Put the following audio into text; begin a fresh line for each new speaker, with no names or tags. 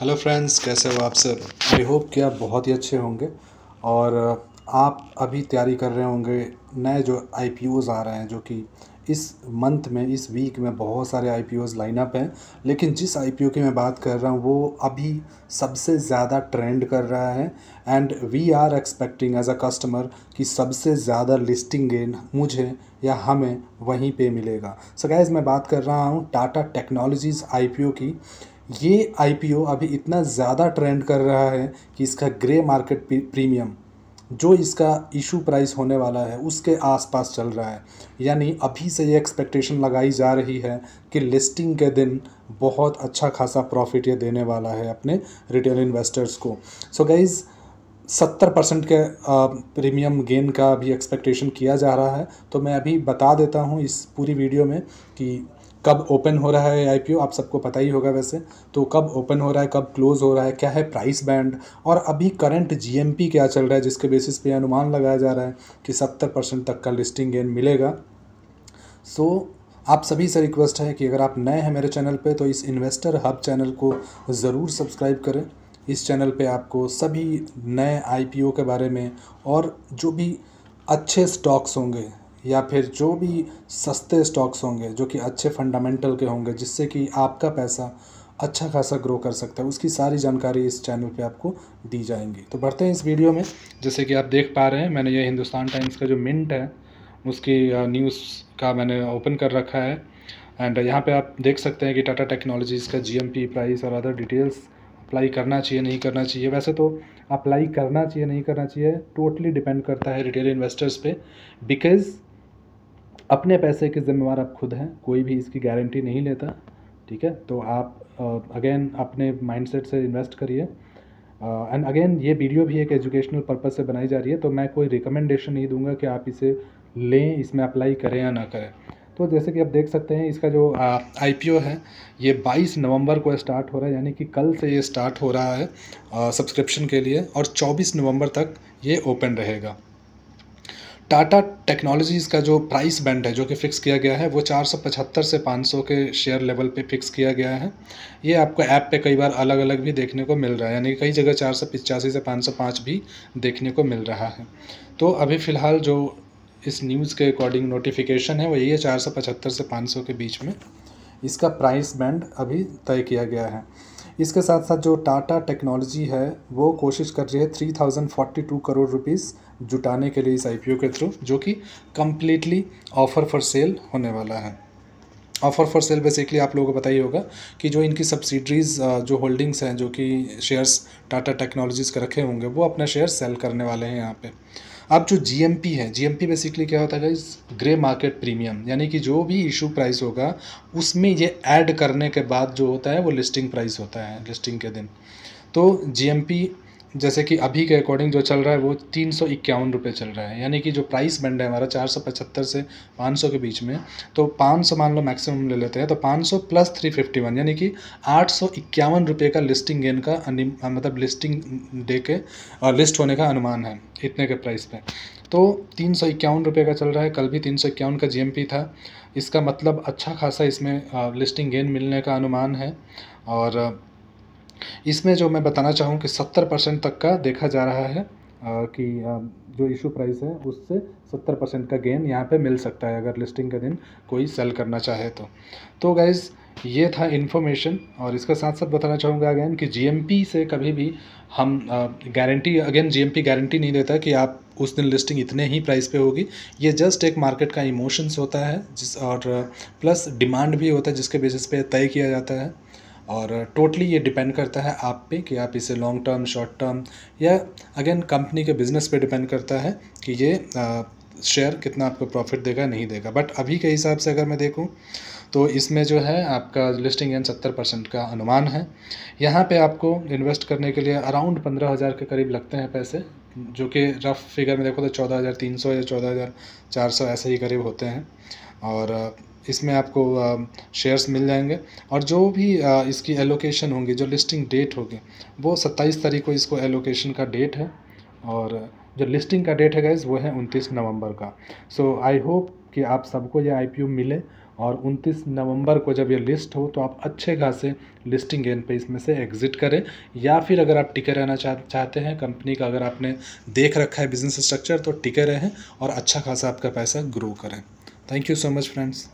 hello friends कैसे हो आप सर आई होप कि आप बहुत ही अच्छे होंगे और uh, आप अभी तैयारी कर रहे होंगे नए जो आई आ रहे हैं जो कि इस मंथ में इस वीक में बहुत सारे आई पी लाइनअप हैं लेकिन जिस आई की मैं बात कर रहा हूँ वो अभी सबसे ज़्यादा ट्रेंड कर रहा है and we are expecting as a customer कि सबसे ज़्यादा लिस्टिंग गेन मुझे या हमें वहीं पे मिलेगा सो so गैज़ मैं बात कर रहा हूँ टाटा टेक्नोलॉजीज़ आई की ये आई अभी इतना ज़्यादा ट्रेंड कर रहा है कि इसका ग्रे मार्केट प्रीमियम जो इसका इशू प्राइस होने वाला है उसके आसपास चल रहा है यानी अभी से ये एक्सपेक्टेशन लगाई जा रही है कि लिस्टिंग के दिन बहुत अच्छा खासा प्रॉफिट ये देने वाला है अपने रिटेल इन्वेस्टर्स को सो so गाइज़ सत्तर परसेंट के प्रीमियम गेन का भी एक्सपेक्टेशन किया जा रहा है तो मैं अभी बता देता हूँ इस पूरी वीडियो में कि कब ओपन हो रहा है आई आप सबको पता ही होगा वैसे तो कब ओपन हो रहा है कब क्लोज़ हो रहा है क्या है प्राइस बैंड और अभी करंट जीएमपी क्या चल रहा है जिसके बेसिस पे अनुमान लगाया जा रहा है कि सत्तर परसेंट तक का लिस्टिंग गेन मिलेगा सो आप सभी से रिक्वेस्ट है कि अगर आप नए हैं मेरे चैनल पर तो इस इन्वेस्टर हब चैनल को ज़रूर सब्सक्राइब करें इस चैनल पर आपको सभी नए आई के बारे में और जो भी अच्छे स्टॉक्स होंगे या फिर जो भी सस्ते स्टॉक्स होंगे जो कि अच्छे फंडामेंटल के होंगे जिससे कि आपका पैसा अच्छा खासा ग्रो कर सकता है उसकी सारी जानकारी इस चैनल पे आपको दी जाएंगी तो बढ़ते हैं इस वीडियो में जैसे कि आप देख पा रहे हैं मैंने ये हिंदुस्तान टाइम्स का जो मिंट है उसकी न्यूज़ का मैंने ओपन कर रखा है एंड यहाँ पे आप देख सकते हैं कि टाटा टेक्नोलॉजीज़ का जीएमपी प्राइस और अदर डिटेल्स अप्लाई करना चाहिए नहीं करना चाहिए वैसे तो अप्लाई करना चाहिए नहीं करना चाहिए टोटली डिपेंड करता है रिटेल इन्वेस्टर्स पे बिकॉज अपने पैसे के ज़िम्मेवार आप खुद हैं कोई भी इसकी गारंटी नहीं लेता ठीक है तो आप अगेन अपने माइंडसेट से इन्वेस्ट करिए एंड अगेन ये वीडियो भी एक एजुकेशनल पर्पज़ से बनाई जा रही है तो मैं कोई रिकमेंडेशन नहीं दूंगा कि आप इसे लें इसमें अप्लाई करें या ना करें तो जैसे कि आप देख सकते हैं इसका जो आई है ये 22 नवंबर को स्टार्ट हो रहा है यानी कि कल से ये स्टार्ट हो रहा है सब्सक्रिप्शन के लिए और 24 नवंबर तक ये ओपन रहेगा टाटा टेक्नोलॉजीज़ का जो प्राइस बैंड है जो कि फ़िक्स किया गया है वो चार सौ पचहत्तर से पाँच सौ के शेयर लेवल पे फिक्स किया गया है ये आपको ऐप पे कई बार अलग अलग भी देखने को मिल रहा है यानी कई जगह चार सौ पिचासी से पाँच सौ पाँच भी देखने को मिल रहा है तो अभी फ़िलहाल जो इस न्यूज़ के अकॉर्डिंग नोटिफिकेशन है वो यही है चार से पाँच के बीच में इसका प्राइस बैंड अभी तय किया गया है इसके साथ साथ जो टाटा टेक्नोलॉजी है वो कोशिश कर रही है three thousand forty two crore rupees जुटाने के लिए इस आई के थ्रू जो कि कम्प्लीटली ऑफ़र फॉर सेल होने वाला है ऑफ़र फॉर सेल बेसिकली आप लोगों को पता ही होगा कि जो इनकी सब्सिडरीज़ जो होल्डिंग्स हैं जो कि शेयर्स टाटा टेक्नोलॉजीज़ के रखे होंगे वो अपना शेयर सेल करने वाले हैं यहाँ पे अब जो पी है पी बेसिकली क्या होता है इस ग्रे मार्केट प्रीमियम यानी कि जो भी इशू प्राइस होगा उसमें ये ऐड करने के बाद जो होता है वो लिस्टिंग प्राइस होता है लिस्टिंग के दिन तो पी जैसे कि अभी के अकॉर्डिंग जो चल रहा है वो तीन सौ इक्यावन रुपये चल रहा है यानी कि जो प्राइस बन रहा है हमारा चार सौ पचहत्तर से पाँच सौ के बीच में तो पाँच सौ मान लो मैक्सिमम ले लेते हैं तो पाँच सौ प्लस थ्री फिफ्टी वन यानी कि आठ सौ इक्यावन रुपये का लिस्टिंग गेन का मतलब लिस्टिंग डे के और लिस्ट होने का अनुमान है इतने के प्राइस पर तो तीन सौ इक्यावन रुपये का चल रहा है कल भी तीन सौ इक्यावन का पी था इसका मतलब अच्छा खासा इसमें लिस्टिंग गेन मिलने का अनुमान है और इसमें जो मैं बताना चाहूँ कि सत्तर परसेंट तक का देखा जा रहा है कि जो इशू प्राइस है उससे सत्तर परसेंट का गेन यहाँ पे मिल सकता है अगर लिस्टिंग के दिन कोई सेल करना चाहे तो तो गाइज़ ये था इन्फॉर्मेशन और इसके साथ साथ बताना चाहूँगा अगेन कि जीएमपी से कभी भी हम गारंटी अगेन जीएमपी गारंटी नहीं देता कि आप उस दिन लिस्टिंग इतने ही प्राइस पे होगी ये जस्ट एक मार्केट का इमोशंस होता है जिस और प्लस डिमांड भी होता है जिसके बेसिस पे तय किया जाता है और टोटली ये डिपेंड करता है आप पे कि आप इसे लॉन्ग टर्म शॉर्ट टर्म या अगेन कंपनी के बिज़नेस पे डिपेंड करता है कि ये शेयर कितना आपको प्रॉफिट देगा नहीं देगा बट अभी के हिसाब से अगर मैं देखूँ तो इसमें जो है आपका लिस्टिंग एन सत्तर परसेंट का अनुमान है यहाँ पे आपको इन्वेस्ट करने के लिए अराउंड पंद्रह हज़ार के करीब लगते हैं पैसे जो कि रफ़ फिगर में देखो तो चौदह हज़ार तीन सौ या चौदह हज़ार चार सौ ऐसे ही करीब होते हैं और इसमें आपको शेयर्स मिल जाएंगे और जो भी इसकी एलोकेशन होंगी जो लिस्टिंग डेट होगी वो 27 तारीख को इसको एलोकेशन का डेट है और जो लिस्टिंग का डेट है गाइज वो है उनतीस नवंबर का सो आई होप कि आप सबको ये आई मिले और 29 नवंबर को जब ये लिस्ट हो तो आप अच्छे खासे लिस्टिंग गेन पे इसमें से एग्जिट करें या फिर अगर आप टिके रहना चाह चाहते हैं कंपनी का अगर आपने देख रखा है बिजनेस स्ट्रक्चर तो टिके रहें और अच्छा खासा आपका पैसा ग्रो करें thank you so much friends